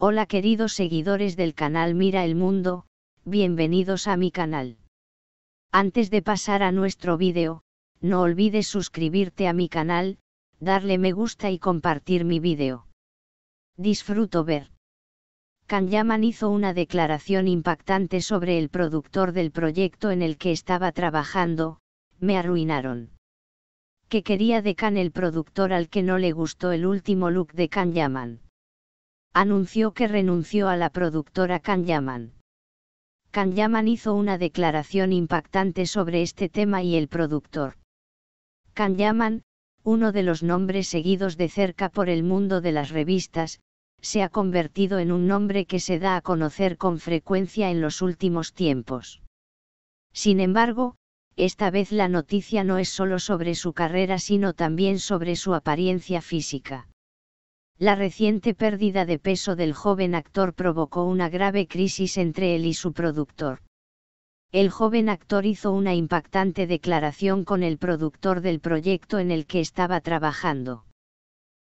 Hola queridos seguidores del canal Mira el Mundo, bienvenidos a mi canal. Antes de pasar a nuestro vídeo, no olvides suscribirte a mi canal, darle me gusta y compartir mi vídeo. Disfruto ver. Kanyaman hizo una declaración impactante sobre el productor del proyecto en el que estaba trabajando, me arruinaron. Que quería de Kan el productor al que no le gustó el último look de Kanyaman anunció que renunció a la productora Kanyaman. Kanyaman hizo una declaración impactante sobre este tema y el productor. Kanyaman, uno de los nombres seguidos de cerca por el mundo de las revistas, se ha convertido en un nombre que se da a conocer con frecuencia en los últimos tiempos. Sin embargo, esta vez la noticia no es solo sobre su carrera sino también sobre su apariencia física. La reciente pérdida de peso del joven actor provocó una grave crisis entre él y su productor. El joven actor hizo una impactante declaración con el productor del proyecto en el que estaba trabajando.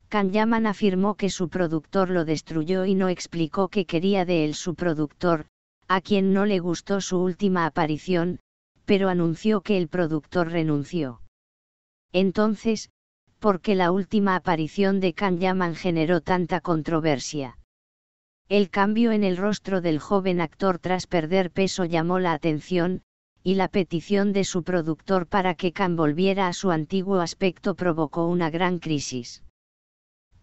Kanyaman afirmó que su productor lo destruyó y no explicó qué quería de él su productor, a quien no le gustó su última aparición, pero anunció que el productor renunció. Entonces, porque la última aparición de Can Yaman generó tanta controversia. El cambio en el rostro del joven actor tras perder peso llamó la atención, y la petición de su productor para que Can volviera a su antiguo aspecto provocó una gran crisis.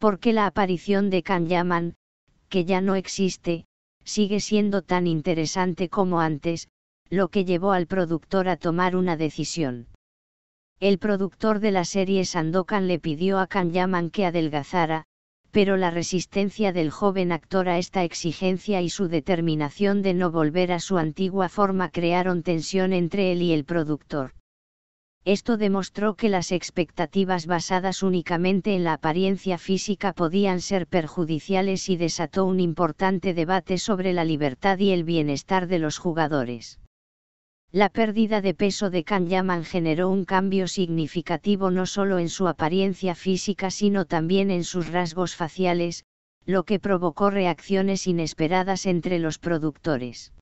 Porque la aparición de Can Yaman, que ya no existe, sigue siendo tan interesante como antes, lo que llevó al productor a tomar una decisión el productor de la serie Sandokan le pidió a Kan Yaman que adelgazara, pero la resistencia del joven actor a esta exigencia y su determinación de no volver a su antigua forma crearon tensión entre él y el productor. Esto demostró que las expectativas basadas únicamente en la apariencia física podían ser perjudiciales y desató un importante debate sobre la libertad y el bienestar de los jugadores. La pérdida de peso de Kan Yaman generó un cambio significativo no solo en su apariencia física sino también en sus rasgos faciales, lo que provocó reacciones inesperadas entre los productores.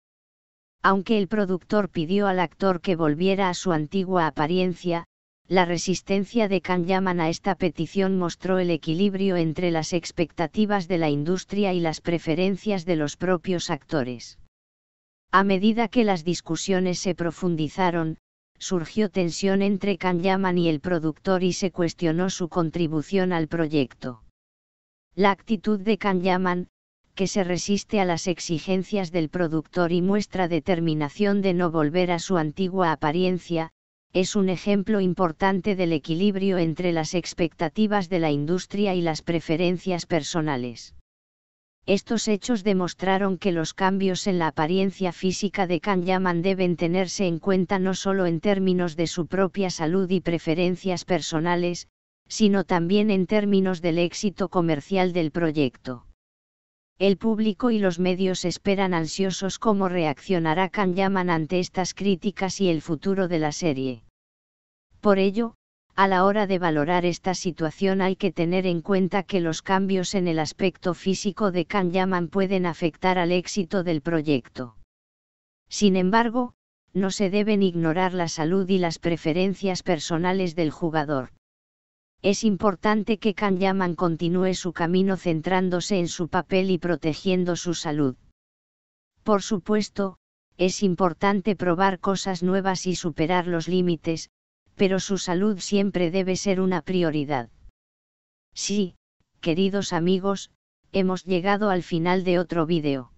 Aunque el productor pidió al actor que volviera a su antigua apariencia, la resistencia de Kan Yaman a esta petición mostró el equilibrio entre las expectativas de la industria y las preferencias de los propios actores. A medida que las discusiones se profundizaron, surgió tensión entre Kanyaman y el productor y se cuestionó su contribución al proyecto. La actitud de Kanyaman, que se resiste a las exigencias del productor y muestra determinación de no volver a su antigua apariencia, es un ejemplo importante del equilibrio entre las expectativas de la industria y las preferencias personales. Estos hechos demostraron que los cambios en la apariencia física de Yaman deben tenerse en cuenta no solo en términos de su propia salud y preferencias personales, sino también en términos del éxito comercial del proyecto. El público y los medios esperan ansiosos cómo reaccionará Yaman ante estas críticas y el futuro de la serie. Por ello, a la hora de valorar esta situación hay que tener en cuenta que los cambios en el aspecto físico de Can Yaman pueden afectar al éxito del proyecto. Sin embargo, no se deben ignorar la salud y las preferencias personales del jugador. Es importante que Can Yaman continúe su camino centrándose en su papel y protegiendo su salud. Por supuesto, es importante probar cosas nuevas y superar los límites, pero su salud siempre debe ser una prioridad. Sí, queridos amigos, hemos llegado al final de otro vídeo.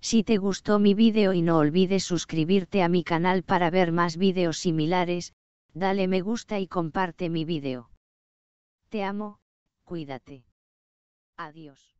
Si te gustó mi vídeo y no olvides suscribirte a mi canal para ver más vídeos similares, dale me gusta y comparte mi vídeo. Te amo, cuídate. Adiós.